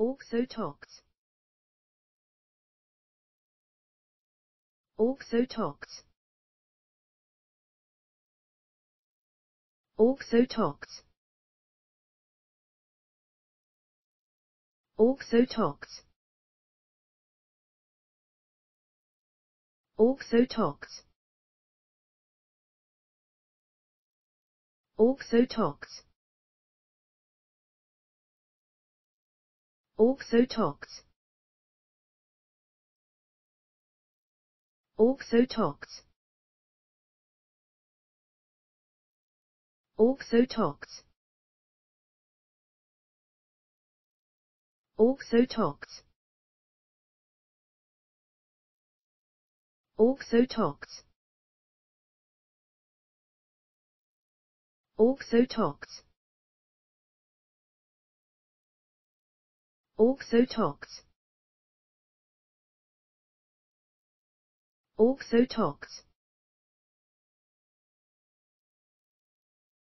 Oxotox. tox. Oxotox. tox. Oxotox. tox. Orxo Tox Orxo Tox Orxo Tox Orxo Tox Orxo Tox Orxo Tox, Orxo -tox. Oxo Oxotox.